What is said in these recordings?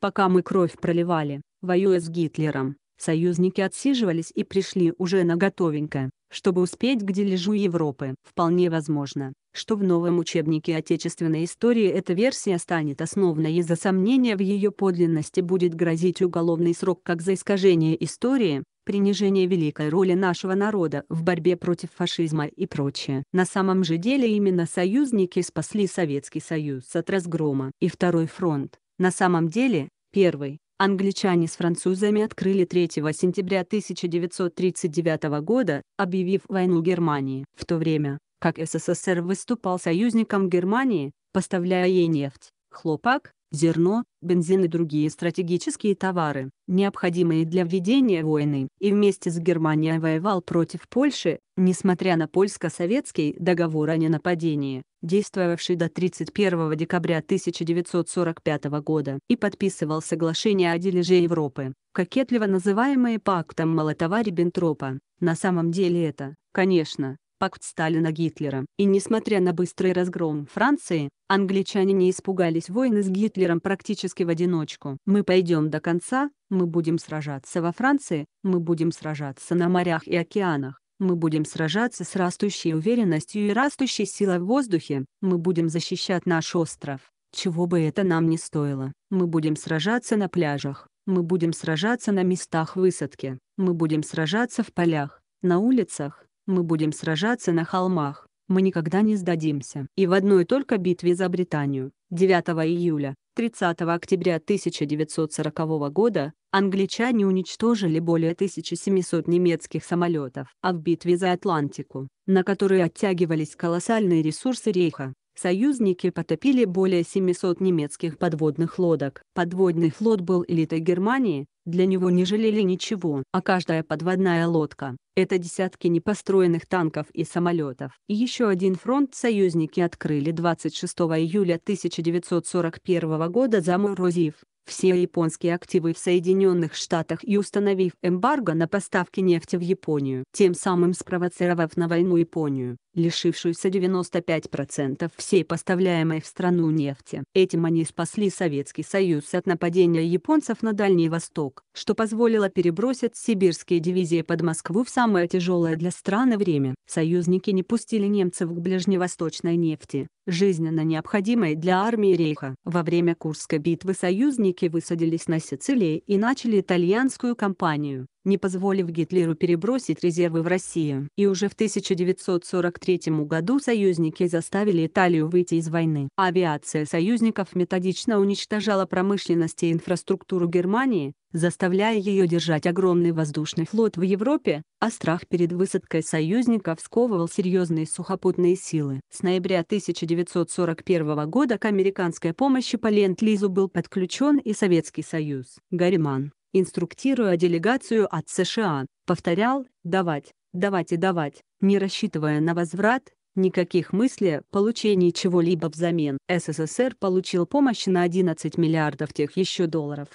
Пока мы кровь проливали, воюя с Гитлером, союзники отсиживались и пришли уже на готовенькое, чтобы успеть к дележу Европы. Вполне возможно, что в новом учебнике отечественной истории эта версия станет основной и за сомнения в ее подлинности будет грозить уголовный срок как за искажение истории, принижение великой роли нашего народа в борьбе против фашизма и прочее. На самом же деле именно союзники спасли Советский Союз от разгрома. И Второй фронт, на самом деле, первый, англичане с французами открыли 3 сентября 1939 года, объявив войну Германии, в то время, как СССР выступал союзником Германии, поставляя ей нефть, хлопок, зерно, бензин и другие стратегические товары, необходимые для введения войны, и вместе с Германией воевал против Польши, несмотря на польско-советский договор о ненападении, действовавший до 31 декабря 1945 года, и подписывал соглашение о дележе Европы, кокетливо называемое пактом Молотова-Риббентропа. На самом деле это, конечно, пакт Сталина-Гитлера. И несмотря на быстрый разгром Франции, англичане не испугались войны с Гитлером практически в одиночку. «Мы пойдем до конца, мы будем сражаться во Франции, мы будем сражаться на морях и океанах, мы будем сражаться с растущей уверенностью и растущей силой в воздухе, мы будем защищать наш остров, чего бы это нам не стоило, мы будем сражаться на пляжах, мы будем сражаться на местах высадки, мы будем сражаться в полях, на улицах, мы будем сражаться на холмах, мы никогда не сдадимся. И в одной только битве за Британию, 9 июля, 30 октября 1940 года, англичане уничтожили более 1700 немецких самолетов. А в битве за Атлантику, на которые оттягивались колоссальные ресурсы рейха, союзники потопили более 700 немецких подводных лодок. Подводный флот был элитой Германии, для него не жалели ничего. А каждая подводная лодка – это десятки непостроенных танков и самолетов. И еще один фронт союзники открыли 26 июля 1941 года за заморозив все японские активы в Соединенных Штатах и установив эмбарго на поставки нефти в Японию, тем самым спровоцировав на войну Японию лишившуюся 95% всей поставляемой в страну нефти. Этим они спасли Советский Союз от нападения японцев на Дальний Восток, что позволило перебросить сибирские дивизии под Москву в самое тяжелое для страны время. Союзники не пустили немцев к ближневосточной нефти, жизненно необходимой для армии Рейха. Во время Курской битвы союзники высадились на Сицилии и начали итальянскую кампанию, не позволив Гитлеру перебросить резервы в Россию. И уже в 1943 году союзники заставили Италию выйти из войны. Авиация союзников методично уничтожала промышленность и инфраструктуру Германии, заставляя ее держать огромный воздушный флот в Европе, а страх перед высадкой союзников сковывал серьезные сухопутные силы. С ноября 1941 года к американской помощи по Ленд-Лизу был подключен и Советский Союз. Гарриман инструктируя делегацию от США, повторял «давать, давать и давать», не рассчитывая на возврат, никаких мыслей о получении чего-либо взамен. СССР получил помощь на 11 миллиардов тех еще долларов,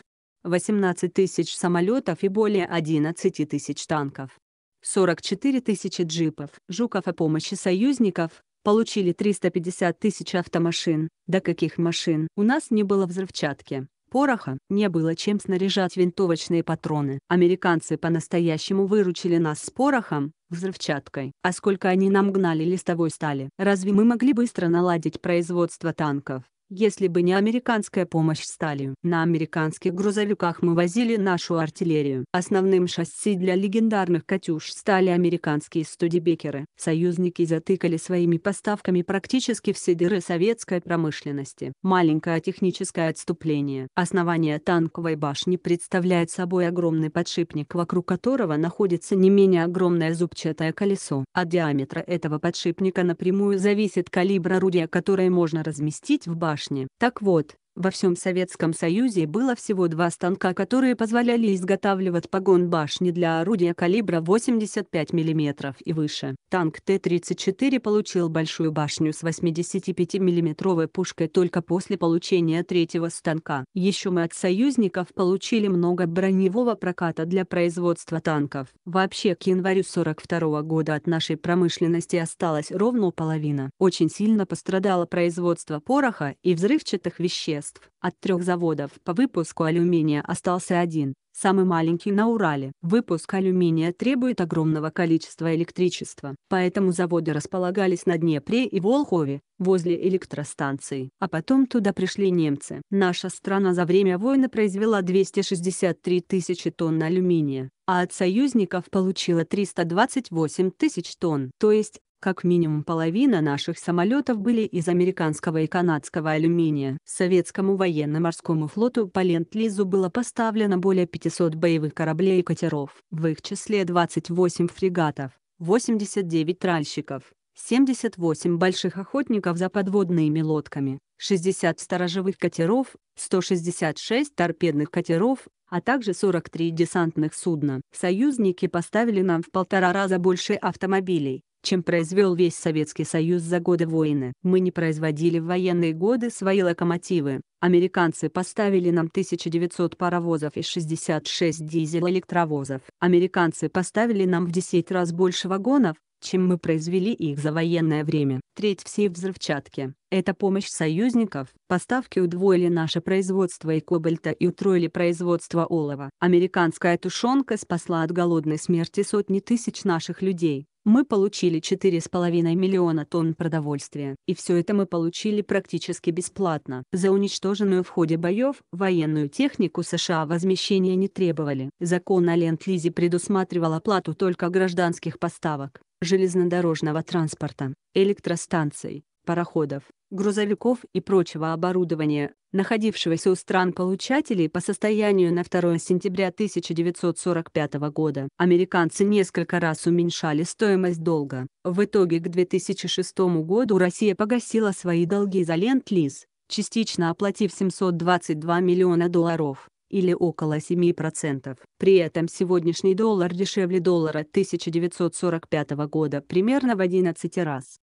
18 тысяч самолетов и более 11 тысяч танков. 44 тысячи джипов, жуков о помощи союзников, получили 350 тысяч автомашин, До каких машин, у нас не было взрывчатки пороха, не было чем снаряжать винтовочные патроны. Американцы по-настоящему выручили нас с порохом, взрывчаткой. А сколько они нам гнали листовой стали. Разве мы могли быстро наладить производство танков? Если бы не американская помощь стали. На американских грузовиках мы возили нашу артиллерию. Основным шасси для легендарных «Катюш» стали американские студибекеры. Союзники затыкали своими поставками практически все дыры советской промышленности. Маленькое техническое отступление. Основание танковой башни представляет собой огромный подшипник, вокруг которого находится не менее огромное зубчатое колесо. От диаметра этого подшипника напрямую зависит калибр орудия, которое можно разместить в башне башни. Так вот, во всем Советском Союзе было всего два станка, которые позволяли изготавливать погон башни для орудия калибра 85 мм и выше. Танк Т-34 получил большую башню с 85 миллиметровой пушкой только после получения третьего станка. Еще мы от союзников получили много броневого проката для производства танков. Вообще к январю 42 года от нашей промышленности осталась ровно половина. Очень сильно пострадало производство пороха и взрывчатых веществ хозяйств. От трех заводов по выпуску алюминия остался один, самый маленький на Урале. Выпуск алюминия требует огромного количества электричества, поэтому заводы располагались на Днепре и Волхове, возле электростанций. А потом туда пришли немцы. Наша страна за время войны произвела 263 тысячи тонн алюминия, а от союзников получила 328 тысяч тонн. То есть, как минимум половина наших самолетов были из американского и канадского алюминия. Советскому военно-морскому флоту по Ленд-Лизу было поставлено более 500 боевых кораблей и катеров, в их числе 28 фрегатов, 89 тральщиков, 78 больших охотников за подводными лодками, 60 сторожевых катеров, 166 торпедных катеров, а также 43 десантных судна. Союзники поставили нам в полтора раза больше автомобилей, чем произвел весь Советский Союз за годы войны. Мы не производили в военные годы свои локомотивы. Американцы поставили нам 1900 паровозов и 66 дизель-электровозов. Американцы поставили нам в 10 раз больше вагонов, чем мы произвели их за военное время. Треть всей взрывчатки – это помощь союзников. Поставки удвоили наше производство и кобальта и утроили производство олова. Американская тушенка спасла от голодной смерти сотни тысяч наших людей. Мы получили 4,5 миллиона тонн продовольствия, и все это мы получили практически бесплатно. За уничтоженную в ходе боев военную технику США возмещения не требовали. Закон о Ленд-Лизе предусматривал оплату только гражданских поставок железнодорожного транспорта, электростанций, пароходов, грузовиков и прочего оборудования, находившегося у стран-получателей по состоянию на 2 сентября 1945 года, американцы несколько раз уменьшали стоимость долга. В итоге к 2006 году Россия погасила свои долги за Ленд-Лиз, частично оплатив 722 миллиона долларов или около 7%. При этом сегодняшний доллар дешевле доллара 1945 года примерно в 11 раз.